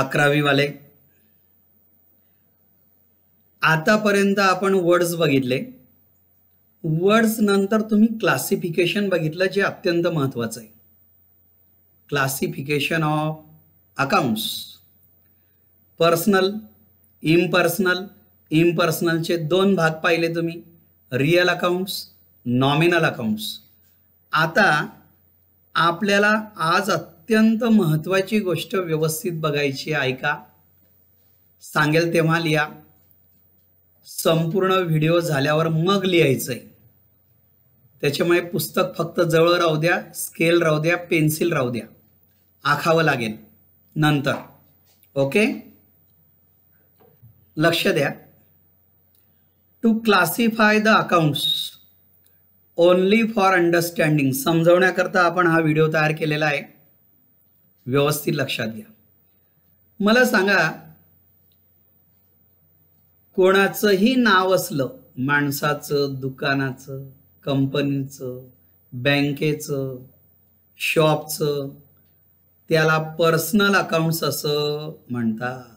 अकरावी वाले आतापर्यंत आपण वर्ड्स बघितले वर्ड्स नंतर तुम्ही क्लासिफिकेशन बघितलं जे अत्यंत महत्वाचं आहे classification of accounts personal impersonal इम्पर्सनलचे दोन भाग पाहिले तुम्ही रिअल अकाउंट्स नॉमिनल अकाउंट्स आता आपल्याला आज अत्यंत महत्त्वाची गोष्ट व्यवस्थित बघायची ऐका सांगेल तेव्हा लिहा संपूर्ण व्हिडिओ झाल्यावर मग लिहायचं आहे त्याच्यामुळे पुस्तक फक्त जवळ राहू द्या स्केल राहू द्या पेन्सिल राहू द्या आखावं लागेल नंतर ओके लक्ष द्या to classify the accounts only for understanding समजवण्याकरता आपण हा व्हिडिओ तयार केलेला आहे व्यवस्थित लक्षात घ्या मला सांगा कोणाचंही नाव असलं माणसाचं दुकानाचं कंपनीचं बँकेचं शॉपचं त्याला पर्सनल अकाउंट्स असं म्हणतात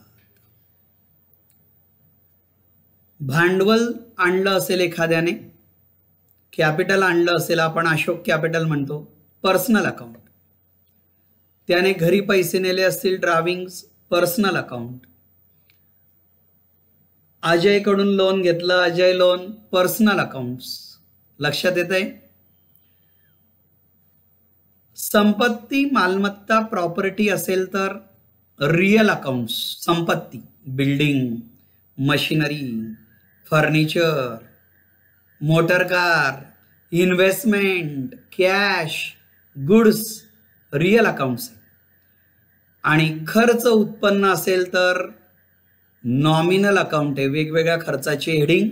भांडवल आणलं असेल एखाद्याने कॅपिटल आणलं असेल आपण अशोक कॅपिटल म्हणतो पर्सनल अकाउंट त्याने घरी पैसे नेले असतील ड्राविंग्स, पर्सनल अकाउंट अजयकडून लोन घेतलं अजय लोन पर्सनल अकाउंट्स लक्षात येत आहे संपत्ती मालमत्ता प्रॉपर्टी असेल तर रिअल अकाउंट्स संपत्ती building machinery furniture motor car investment cash goods real accounts आणि खर्च उत्पन्न असेल तर नॉमिनल अकाउंट आहे वेगवेगळ्या खर्चाचे हेडिंग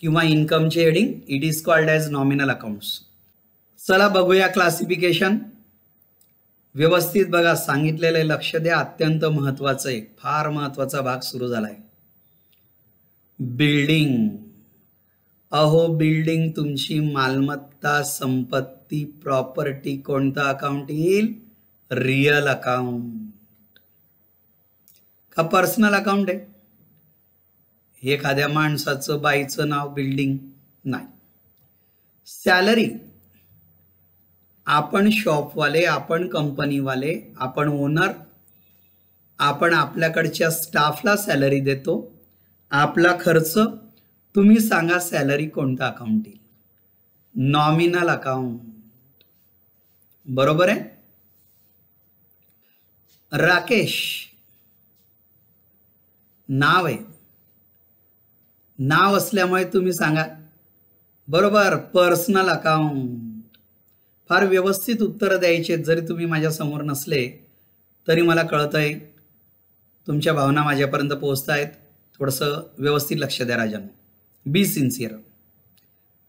किंवा इन्कमची heading it is called as nominal accounts चला बघूया क्लासिफिकेशन व्यवस्थित बघा आहे लक्ष द्या अत्यंत महत्त्वाचं आहे फार महत्त्वाचा भाग सुरू झाला आहे बिल्डिंग अहो बिल्डिंग तुमची मालमत्ता संपत्ती प्रॉपर्टी कोणतं अकाउंट येईल रियल अकाउंट का पर्सनल अकाउंट आहे एखाद्या माणसाचं बाईचं नाव बिल्डिंग नाही सॅलरी आपण शॉपवाले आपण वाले आपण ओनर आपण आपल्याकडच्या स्टाफला सॅलरी देतो आपला खर्च तुम्ही सांगा सॅलरी कोणता अकाउंट येईल नॉमिनल अकाउंट बरोबर आहे राकेश नाव आहे नाव असल्यामुळे तुम्ही सांगा बरोबर पर्सनल अकाउंट फार व्यवस्थित उत्तरं द्यायचे जरी तुम्ही माझ्यासमोर नसले तरी मला कळतं आहे तुमच्या भावना माझ्यापर्यंत पोहोचत आहेत थोडंसं व्यवस्थित लक्ष द्या राजन बी सिन्सिअर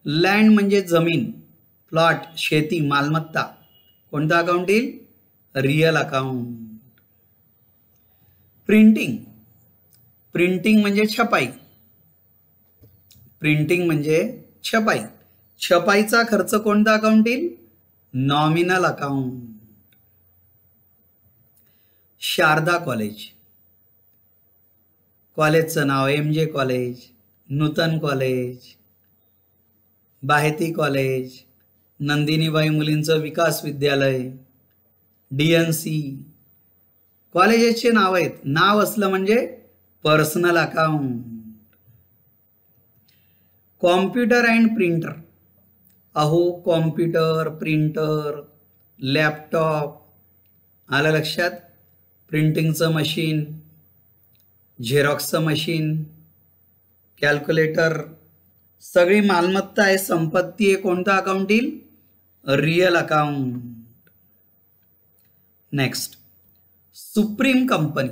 लँड म्हणजे जमीन प्लॉट शेती मालमत्ता कोणता अकाउंट येईल रिअल अकाउंट प्रिंटिंग प्रिंटिंग म्हणजे छपाई प्रिंटिंग म्हणजे छपाई छपाईचा खर्च कोणता अकाउंट येईल नॉमिनल अकाउंट शारदा कॉलेज कॉलेजचं नाव M J college Nutan college Bahety college Nandinibai मुलींचं Vikas Vidyalaya D N C कॉलेजेसचे नाव आहेत नाव असलं म्हणजे personal account computer and printer अहो कॉम्प्युटर प्रिंटर लॅपटॉप आलं लक्षात प्रिंटिंगचं मशीन झेरॉक्सचं मशीन कॅल्क्युलेटर सगळी मालमत्ता आहे संपत्ती आहे कोणतं अकाउंट येईल real account next supreme company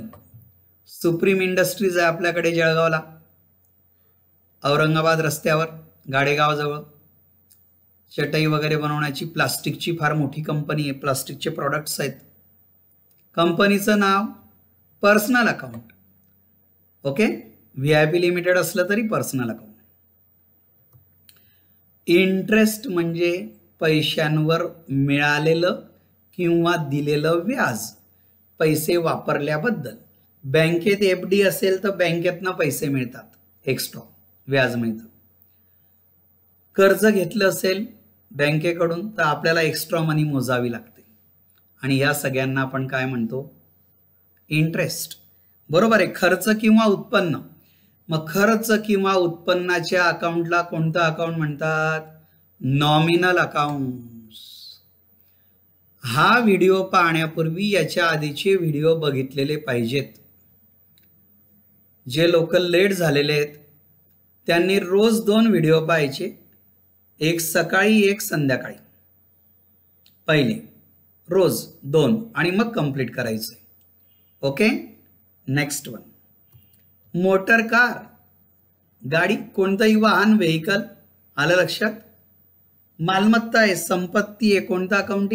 supreme industries आहे आपल्याकडे जळगावला औरंगाबाद रस्त्यावर गाडेगावजवळ चटई वगैरे बनवण्याची प्लास्टिकची फार मोठी कंपनी आहे प्लास्टिकचे प्रॉडक्ट्स आहेत कंपनीचं नाव personal account okay V I P limited असलं तरी पर्सनल अकाउंट इंटरेस्ट म्हणजे पैशांवर मिळालेलं किंवा दिलेलं व्याज पैसे वापरल्याबद्दल बँकेत एफ डी असेल तर बँकेतनं पैसे मिळतात एक्स्ट्रा व्याज मिळतं कर्ज घेतलं असेल बँकेकडून तर आपल्याला एक्स्ट्रा मनी मोजावी लागते आणि या सगळ्यांना आपण काय म्हणतो इंटरेस्ट बरोबर आहे खर्च किंवा उत्पन्न मग खर्च किंवा उत्पन्नाच्या अकाउंटला कोणतं अकाउंट म्हणतात नॉमिनल अकाउंट हा व्हिडिओ पाहण्यापूर्वी याच्या आधीचे व्हिडिओ बघितलेले पाहिजेत जे लोक लेट झालेले आहेत त्यांनी रोज दोन व्हिडिओ पाहायचे एक सकाळी एक संध्याकाळी पहिले रोज दोन आणि मग कंप्लीट करायचे okay next one motor car गाडी कोणतंही वाहन व्हेकल आलं लक्षात मालमत्ता आहे संपत्ती आहे कोणता अकाउंट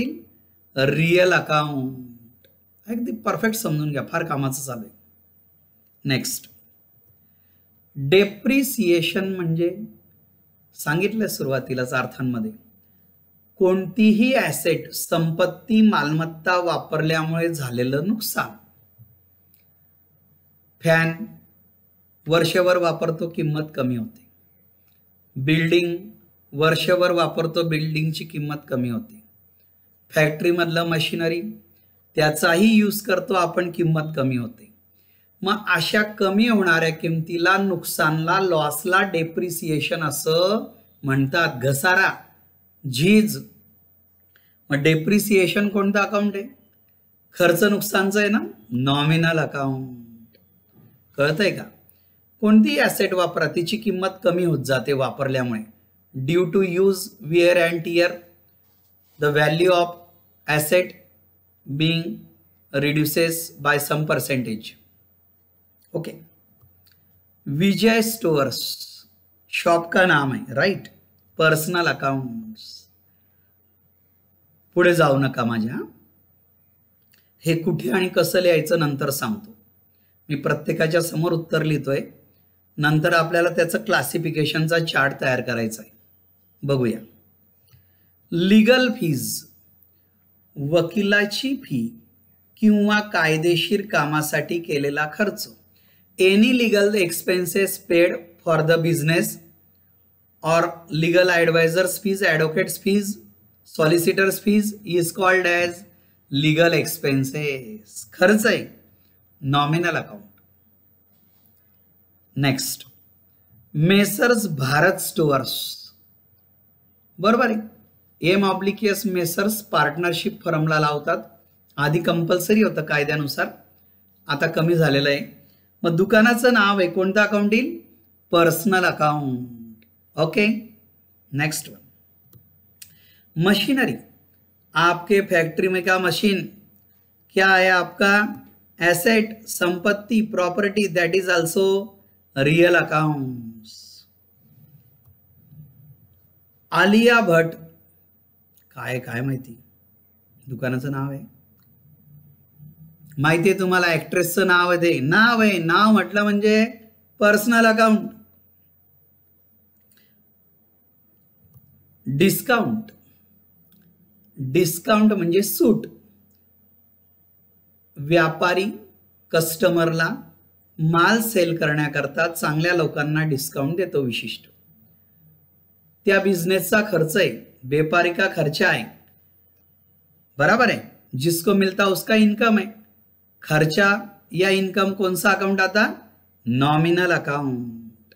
रिअल अकाउंट अगदी परफेक्ट समजून घ्या फार कामाचं चालू आहे नेक्स्ट डेप्रिसिएशन म्हणजे सांगितलं सुरुवातीलाच अर्थांमध्ये कोणतीही ॲसेट संपत्ती मालमत्ता वापरल्यामुळे झालेलं नुकसान फॅन वर्षभर वापरतो किंमत कमी होते बिल्डिंग वर्षभर वापरतो बिल्डिंगची किंमत कमी होते फॅक्टरीमधलं मशिनरी त्याचाही यूज करतो आपण किंमत कमी होते मग अशा कमी होणाऱ्या किमतीला नुकसानला लॉसला डेप्रिसिएशन असं म्हणतात घसारा झीज मग डेप्रिसिएशन कोणतं अकाउंट आहे खर्च नुकसानचं आहे ना नॉमिनल अकाउंट कळत आहे का कोणतीही ॲसेट वापरा तिची किंमत कमी होत जाते वापरल्यामुळे due to use wear and tear the value of asset being reduces by some percentage. Okay. Vijay stores shop का नाम आहे राईट पर्सनल accounts पुढे जाऊ नका माझ्या हे कुठे आणि कसं लिहायचं नंतर सांगतो मी प्रत्येकाच्या समोर उत्तर लिहितोय नंतर आपल्याला त्याचं क्लासिफिकेशनचा चार्ट तयार करायचा आहे बघूया लीगल फीज वकिलाची फी किंवा कायदेशीर कामासाठी केलेला खर्च any legal expenses paid for the business और legal advisors fees advocates fees solicitors fees is called as legal expenses खर्च आहे nominal account next messrs Bharat stores बरोबर आहे एम ऑब्लिकियस मेसर्स पार्टनरशिप फर्मला लावतात आधी कंपल्सरी होतं कायद्यानुसार आता कमी झालेलं आहे मग दुकानाचं नाव आहे कोणतं अकाउंट येईल personal account okay next one machinery आपके फैक्ट्री में क्या मशीन क्या आहे आपका एसेट संपत्ती property that is also real account Alia Bhatt काय काय माहिती दुकानाचं नाव आहे माहिती आहे तुम्हाला ऍक्ट्रेसचं नाव आहे ते नाव आहे नाव म्हटलं म्हणजे पर्सनल अकाउंट डिस्काउंट डिस्काउंट म्हणजे सूट व्यापारी कस्टमरला माल सेल करण्याकरता चांगल्या लोकांना डिस्काउंट देतो विशिष्ट त्या बिझनेसचा खर्च आहे व्यापारी का खर्चा है बराबर है जिसको मिलता उसका इनकम है खर्चा या इनकम कौन अकाउंट आता नॉमिनल अकाउंट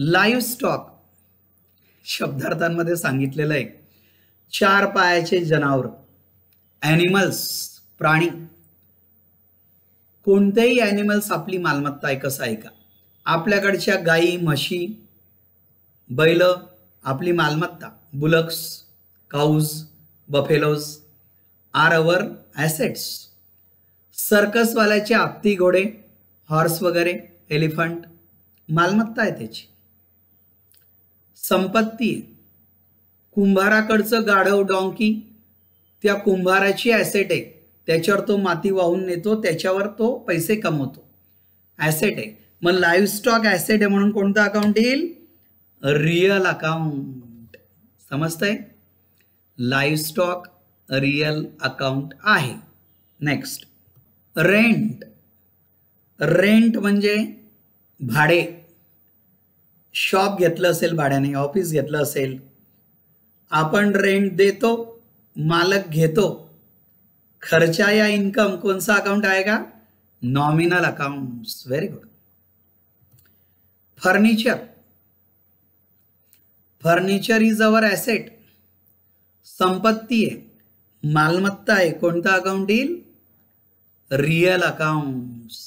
लाइव स्टॉक शब्दार्थांमध्ये सांगितलेलं आहे चार पायाचे जनावर एनिमल्स प्राणी कोणतेही ॲनिमल्स आपली मालमत्ता आहे कसं आहे का आपल्याकडच्या गाई म्हशी बैल आपली मालमत्ता bullocks cows buffaloes are our assets सर्कसवाल्याचे आपती घोडे हॉर्स वगैरे एलिफंट मालमत्ता आहे त्याची संपत्ती कुंभाराकडचं गाढव डॉंकी त्या कुंभाराची ॲसेट आहे त्याच्यावर तो माती वाहून नेतो त्याच्यावर तो पैसे कमवतो ॲसेट आहे मग लाईव्ह स्टॉक ॲसेट आहे म्हणून कोणतं अकाउंट येईल रियल अकाउंट समजतंय लाइव स्टॉक रियल अकाउंट है नेक्स्ट रेंट रेंट मे भाडे शॉप घेल भाड़ ने ऑफिस घेल अपन रेंट देतो मालक घेतो खर्चा या इनकम को अकाउंट आएगा nominal accounts very good furniture furniture is our asset संपत्ती आहे मालमत्ता आहे कोणता अकाउंट येईल रिअल अकाउंट्स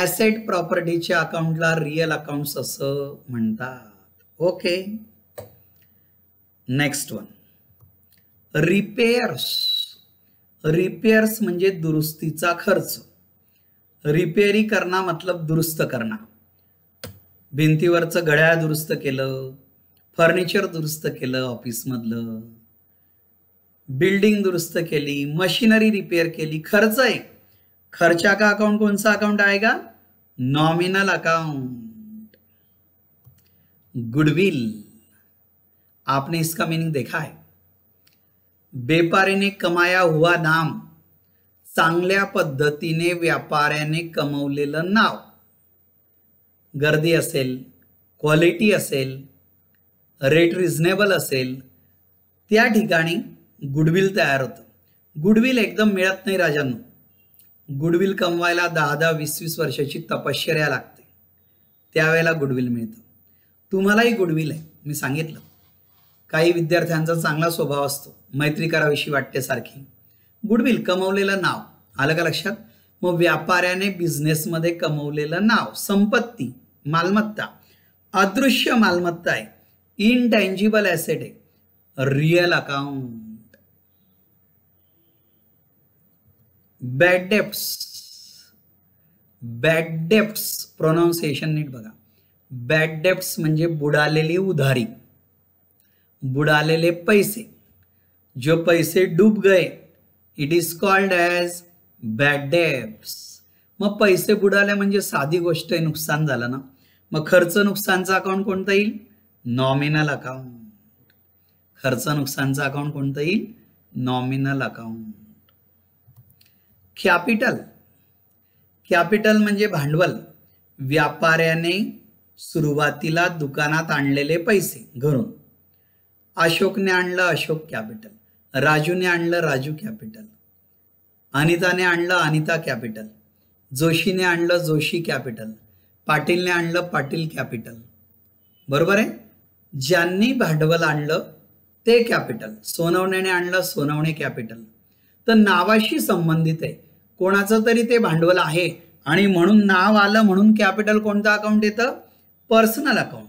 ॲसेट प्रॉपर्टीच्या अकाउंटला रियल अकाउंट्स असं म्हणतात okay next one repairs repairs म्हणजे दुरुस्तीचा खर्च रिपेअरी करना मतलब दुरुस्त करणं भिंतीवरचं घड्याळ दुरुस्त केलं फर्निचर दुरुस्त केलं ऑफिसमधलं बिल्डिंग दुरुस्त केली मशिनरी रिपेअर केली खर्च आहे खर्चा का अकाउंट कोणसा अकाउंट आहे का नॉमिनल अकाउंट गुडविल आपने इसका मीनिंग देखा है व्यापारी ने कमाया हुआ नाम चांगल्या पद्धतीने व्यापाऱ्याने कमवलेलं नाव गर्दी असेल क्वालिटी असेल रेट रिझनेबल असेल त्या ठिकाणी गुडविल तयार होतं गुडविल एकदम मिळत नाही राजांनो गुडविल कमवायला दहा दहा वीस वीस वर्षाची तपश्चर्या लागते त्यावेळेला गुडविल मिळतं तुम्हालाही गुडविल आहे मी सांगितलं काही विद्यार्थ्यांचा चांगला स्वभाव असतो मैत्री कराविषयी वाटतेसारखी गुडविल कमवलेलं नाव आलं का लक्षात मग व्यापाऱ्याने बिझनेसमध्ये कमवलेलं नाव संपत्ती मालमत्ता अदृश्य मालमत्ता आहे इनटँजिबल ॲसेट आहे real account bad debts bad debts pronunciation नीट बघा बॅड डेप्स म्हणजे बुडालेली उधारी बुडालेले पैसे जो पैसे डूब गए it is called as bad debts मग पैसे बुडाले म्हणजे साधी गोष्ट आहे नुकसान झालं ना मग खर्च नुकसानचा अकाउंट कोणता येईल नॉमिनल अकाउंट खर्च नुकसानचं अकाउंट कोणतं येईल नॉमिनल अकाउंट कॅपिटल कॅपिटल म्हणजे भांडवल व्यापाऱ्याने सुरुवातीला दुकानात आणलेले पैसे घरून अशोकने आणलं अशोक कॅपिटल राजूने आणलं राजू कॅपिटल अनिताने आणलं अनिता कॅपिटल जोशीने आणलं जोशी कॅपिटल पाटीलने आणलं पाटील कॅपिटल बरोबर आहे ज्यांनी भांडवल आणलं ते कॅपिटल सोनवण्याने आणलं सोनवणे कॅपिटल तर नावाशी संबंधित आहे कोणाचं तरी ते भांडवल आहे आणि म्हणून नाव आलं म्हणून कॅपिटल कोणतं अकाउंट येतं पर्सनल अकाउंट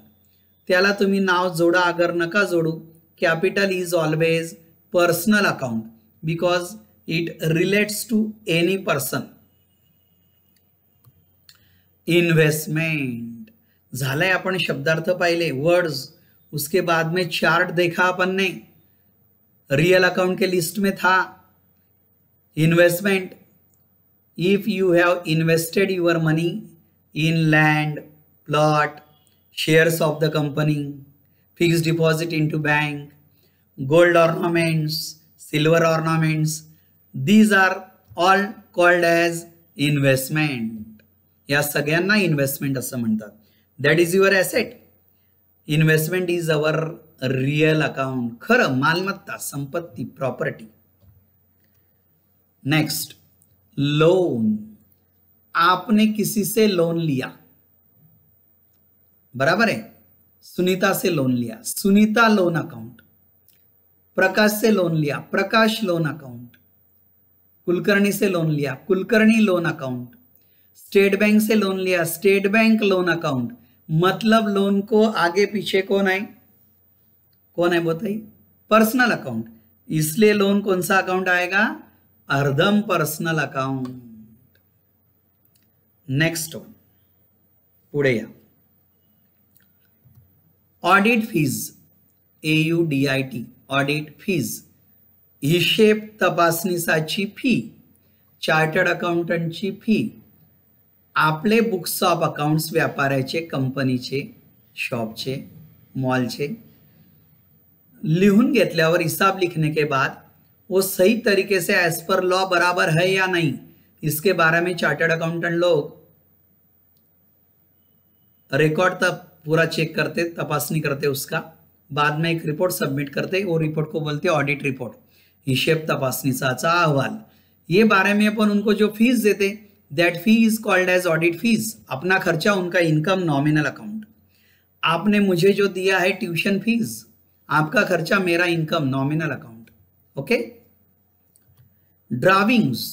त्याला तुम्ही नाव जोडा अगर नका जोडू capital is always personal account because it relates to any person investment झालंय आपण शब्दार्थ पाहिले वर्ड्स उसके बाद में चार्ट देखा अपन ने रियल अकाउंट के लिस्ट में था investment if you have invested your money in land plot shares of the company fixed deposit in to bank gold ornaments silver ornaments these are all called as investment या सगळ्यांना investment असं म्हणतात that is your asset investment is our real account खर मालमत्ता संपत्ति property next loan आपने किसी से loan लिया बराबर है सुनीता से लोन लिया सुनीता लोन अकाउंट प्रकाश से लोन लिया प्रकाश लोन अकाउंट कुलकर्णी से लोन लिया Kulkarni loan account state bank से लोन लिया स्टेट बैंक लोन अकाउंट मतलब लोन को आगे पीछे कौन आए कौन है बताइए पर्सनल अकाउंट इसलिए लोन कौन सा अकाउंट आएगा अर्धम पर्सनल अकाउंट नेक्स्ट वन पुढे audit fees A U D I T audit fees हिशेब तपासणीसाची फी चार्टर्ड अकाउंटंटची फी आपले बुक्स ऑफ अकाउंट्स शॉप कंपनीचे शॉपचे मॉलचे लिहून घेतल्यावर हिसाब लिखने के बाद वो सही तरीके से एज पर लॉ बराबर है या नहीं इसके बारे में चार्टर्ड अकाउंटेंट लोग रिकॉर्ड तब पूरा चेक करते तपासनी करते उसका बाद में एक रिपोर्ट सबमिट करते वो रिपोर्ट को बोलते ऑडिट रिपोर्ट हिशेब तपास अहवाल ये बारे में अपन उनको जो फीस देते that fee is called as audit fees अपना खर्चा उनका इनकम नॉमिनल अकाउंट आपने मुझे जो दिया है ट्यूशन फीस आपका खर्चा मेरा income nominal account okay drawings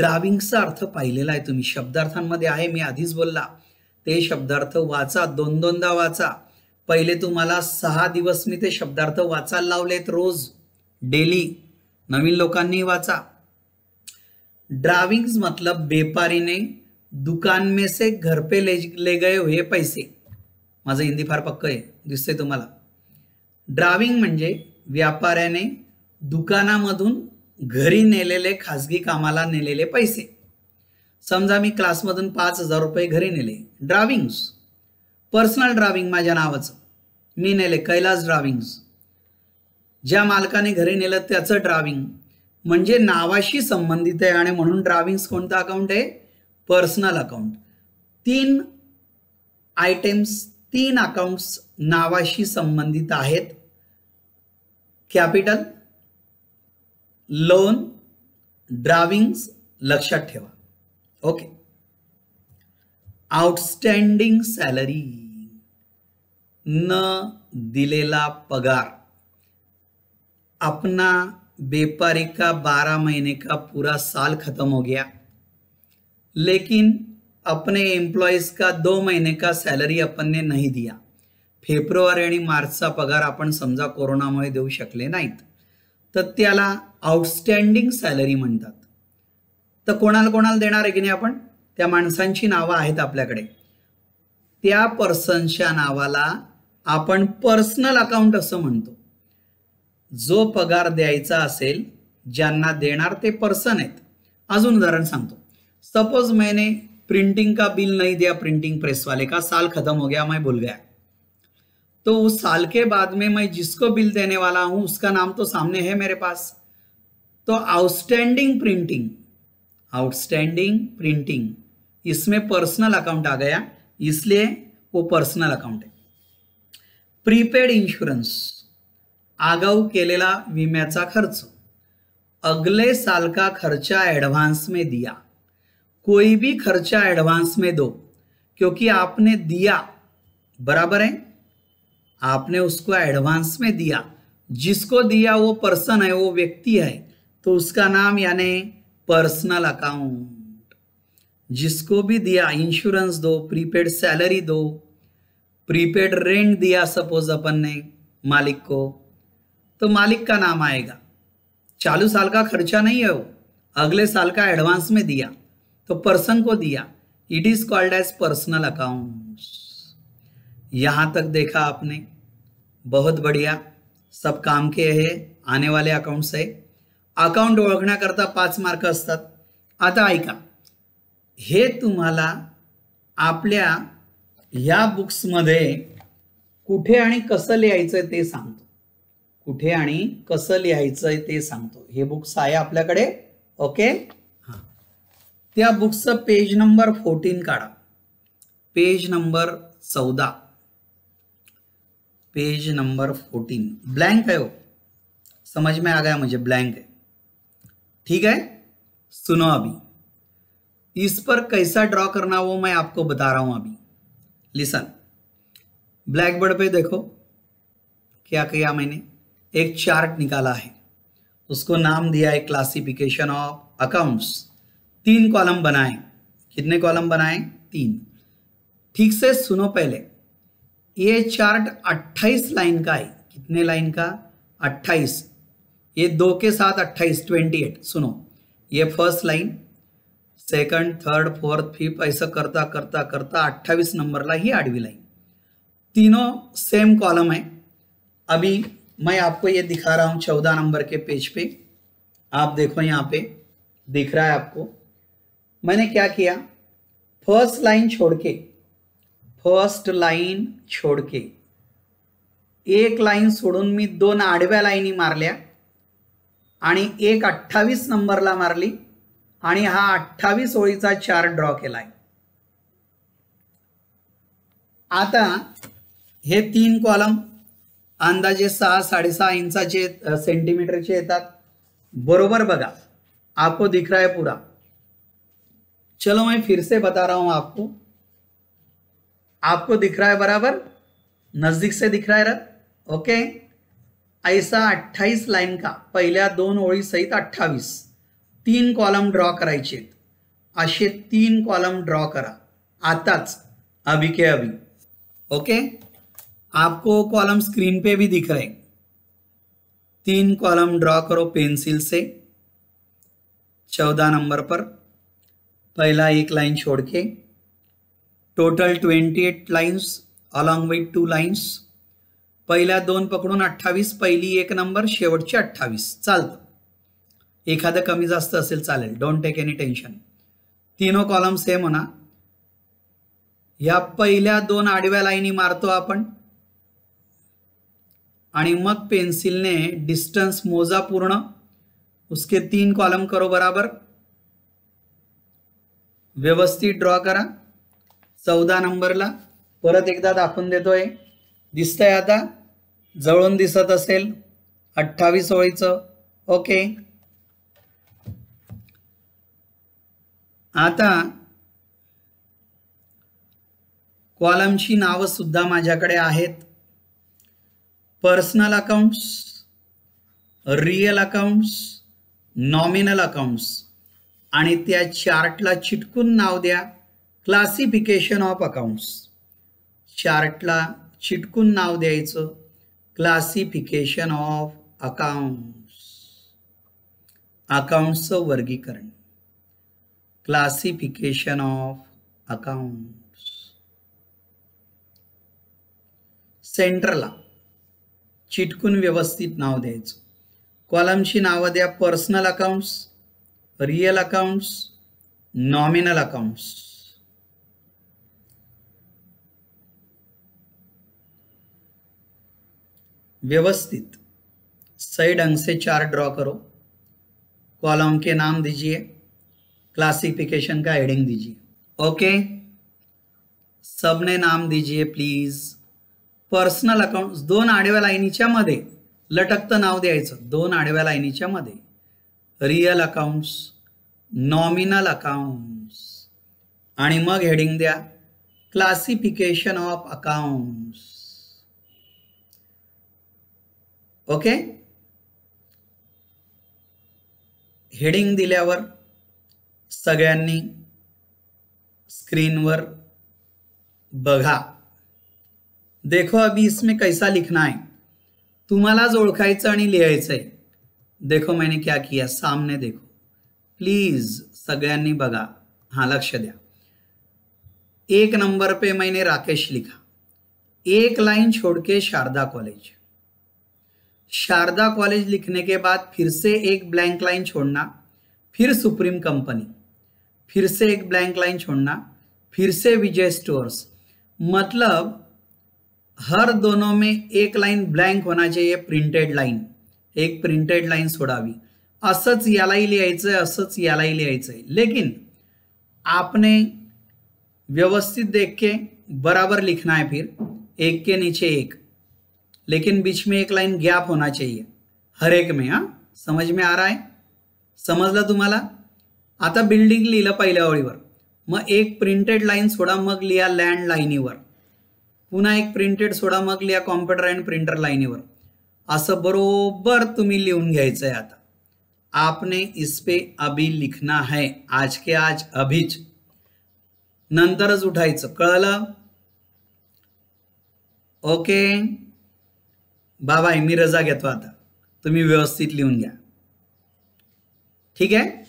ड्राविंगचा अर्थ पाहिलेला आहे तुम्ही शब्दार्थांमध्ये आहे मी आधीच बोलला ते शब्दार्थ वाचा दोन दोनदा वाचा पहिले तुम्हाला सहा दिवस मी ते शब्दार्थ वाचायला लावलेत रोज डेली नवीन लोकांनी वाचा ड्राविंग्स मतलब व्यापारी ने दुकान में से घर पे ले ले गए हुए पैसे माझं हिंदी फार पक्क आहे दिसतंय तुम्हाला ड्राविंग म्हणजे व्यापाऱ्याने दुकानामधून घरी नेलेले खाजगी कामाला नेलेले पैसे समजा मी क्लासमधून पाच हजार रुपये घरी नेले ड्राविंग्स पर्सनल ड्राविंग माझ्या नावाचं मी नेले कैलास ड्राविंग्स ज्या मालकाने घरी नेलं त्याचं ड्राविंग म्हणजे नावाशी संबंधित आहे आणि म्हणून ड्राविंग्स कोणतं अकाउंट आहे पर्सनल अकाउंट तीन आयटेम्स तीन अकाउंट्स नावाशी संबंधित आहेत कॅपिटल लोन ड्राविंग्स लक्षात ठेवा ओके आउटस्टँडिंग सॅलरी न दिलेला पगार आपणा व्यापारी का बारह महीने का पूरा साल खत्म हो गया लेकिन अपने एम्प्लॉईज का दो महीने का सॅलरी आपण ने नाही दिया फेब्रुवारी आणि मार्चचा पगार आपण समजा कोरोनामुळे देऊ शकले नाहीत तर त्याला आउटस्टँडिंग सॅलरी म्हणतात तर कोणाला कोणाला देणार आहे की नाही आपण त्या माणसांची नावं आहेत आपल्याकडे त्या पर्सनच्या नावाला आपण पर्सनल अकाउंट असं म्हणतो जो पगार द्यायचा असेल ज्यांना देणार ते पर्सन आहेत अजून उदाहरण सांगतो सपोज मैंने प्रिंटिंग का बिल नहीं दिया प्रिंटिंग प्रेस वाले का साल खत्म हो गया मैं भूल गया तो उस साल के बाद में मैं जिसको बिल देने वाला हूं उसका नाम तो सामने है मेरे पास तो आउटस्टैंडिंग प्रिंटिंग आउटस्टैंडिंग प्रिंटिंग इसमें पर्सनल अकाउंट आ गया इसलिए वो पर्सनल अकाउंट है प्रीपेड इंश्योरेंस आगाऊ केलेला विम्या खर्च अगले साल का खर्चा एडवांस में दिया कोई भी खर्चा एडवांस में दो क्योंकि आपने दिया बराबर है आपने उसको एडवांस में दिया जिसको दिया वो पर्सन है वो व्यक्ति है तो उसका नाम यानी पर्सनल अकाउंट जिसको भी दिया इंश्योरेंस दो प्रीपेड सैलरी दो प्रीपेड रेंट दिया सपोज अपन ने मालिक को तो मालिक का नाम आएगा चालू साल का खर्चा नहीं है वो अगले साल का एडवांस में दिया तो पर्सन को दिया it is called as personal accounts यहां तक देखा आपने बहुत बढ़िया सब काम के है आने वाले अकाउंट्स आहे अकाउंट ओळखण्याकरता पाच मार्क असतात आता ऐका हे तुम्हाला आपल्या बुक्स बुक्समध्ये कुठे आणि कसं लिहायचं ते सांगतो कुठे आणि कसं लिहायचं ते सांगतो हे बुक्स आहे आपल्याकडे ओके हां त्या बुक्सचं पेज नंबर फोर्टीन काढा पेज नंबर चौदा पेज नंबर फोर्टीन ब्लैंक है वो समझ में आ गया मुझे ब्लैंक है ठीक है सुनो अभी इस पर कैसा ड्रॉ करना वो मैं आपको बता रहा हूं अभी लिसन ब्लैक बोर्ड पे देखो क्या किया मैंने एक चार्ट निकाला है उसको नाम दिया है क्लासिफिकेशन ऑफ अकाउंट्स तीन कॉलम बनाए कितने कॉलम बनाए तीन ठीक से सुनो पहले ये चार्ट 28 लाइन का है कितने लाइन का 28 ये दो के साथ 28 28 सुनो ये first line second third fourth fifth ऐसा करता करता करता 28 नंबरला ही आठवी लाइन तीनों सेम कॉलम है अभी मैं आपको ये दिखा रहा हूँ चौदह नंबर के पेज पे आप देखो यहाँ पे दिख रहा है आपको मैंने क्या किया फर्स्ट लाइन छोड़ के फर्स्ट लाईन छोड़ के एक लाईन सोडून मी दोन आडव्या लाईनी मारल्या आणि एक अठ्ठावीस नंबरला मारली आणि हा अठ्ठावीस ओळीचा चार ड्रॉ केलाय आता हे तीन कॉलम अंदाजे सहा साडेसहा इंचाचे सेंटीमीटरचे येतात बरोबर बघा आपको दिख रहा है पूरा चलो मैं फिर से बता रहा हूं आपको आपको दिख रहा है बराबर नजदीक से दिख रहा है ओके ऐसा 28 लाईन का पहिल्या दोन ओळी सहित अठ्ठावीस तीन कॉलम ड्रॉ करायचे असे तीन कॉलम ड्रॉ करा आताच अभी के अभी ओके आपको कॉलम स्क्रीन पे भी दिख रहे तीन कॉलम ड्रॉ करो पेंसिल से चौदह नंबर पर पहला एक लाइन छोड़ के total twenty eight lines along with two lines पहिल्या दोन पकडून अठ्ठावीस पहिली एक नंबर शेवटची अठ्ठावीस चालतं एखादं कमी जास्त असेल चालेल डोंट टेक एनी टेन्शन तीनो कॉलम सेम म्हणा या पहिल्या दोन आडव्या लाईनी मारतो आपण आणि मग पेन्सिलने डिस्टन्स मोजा पूर्ण उसके तीन कॉलम करो बराबर व्यवस्थित ड्रॉ करा चौदा नंबरला परत एकदा दाखवून देतोय दिसतंय आता जवळून दिसत असेल अठ्ठावीस ओळीचं ओके आता कॉलमची सुद्धा माझ्याकडे आहेत personal accounts real accounts nominal accounts आणि त्या चार्टला चिटकून नाव द्या क्लासिफिकेशन ऑफ अकाउंट्स चार्टला चिटकून नाव द्यायचं क्लासिफिकेशन ऑफ अकाउंट्स अकाउंट्सचं वर्गीकरण क्लासिफिकेशन ऑफ अकाउंट्स सेंटरला चिटकून व्यवस्थित नाव द्यायचं कॉलमची नावं द्या personal accounts real accounts nominal accounts व्यवस्थित सही ढंग से चार ड्रॉ करो कॉलम के नाम दीजिए क्लासिफिकेशन का हेडिंग दीजिए ओके सबने नाम दीजिए प्लीज़ पर्सनल अकाउंट दोन आडव्या लाईनीच्या मध्ये लटकतं नाव द्यायचं दोन आडव्या लाईनीच्या मध्ये रिअल अकाउंट्स नॉमिनल अकाउंट्स आणि मग हेडिंग द्या classification of accounts okay heading दिल्यावर सगळ्यांनी स्क्रीनवर बघा देखो अभी इसमें कैसा लिखना है तुम्हारा जो आणि देखो मैंने क्या किया सामने देखो प्लीज सग बगा हाँ लक्ष्य दया एक नंबर पे मैंने राकेश लिखा एक लाइन छोड़ के शारदा कॉलेज शारदा कॉलेज लिखने के बाद फिर से एक ब्लैंक लाइन छोड़ना फिर सुप्रीम कंपनी फिर से एक ब्लैंक लाइन छोड़ना फिर से विजय स्टोर्स मतलब हर दोनों में एक लाईन ब्लँक होना चाहिए प्रिंटेड लाईन एक प्रिंटेड लाईन सोडावी असंच यालाही लिहायचं असंच यालाही लिहायचं आहे लेकिन आपने व्यवस्थित देख के बराबर लिखना है फिर एक के नीचे एक लेकिन बीच में एक लाइन गॅप होना चाहिए हर एक में हां समझ में आ रहा है समजला तुम्हाला आता बिल्डिंग लिहिलं पहिल्या ओळीवर मग एक प्रिंटेड लाइन सोडा मग लिहा लँड लाईनीवर पुन्हा एक प्रिंटेड सोडा मग लिहा कॉम्प्युटर अँड प्रिंटर लाईनीवर असं बरोबर तुम्ही लिहून घ्यायचं आहे आता आपने इसपे पे अभी लिखना है आज के आज अभिच नंतरच उठायचं कळलं ओके बाय मी रजा घेतो आता तुम्ही व्यवस्थित लिहून घ्या ठीक आहे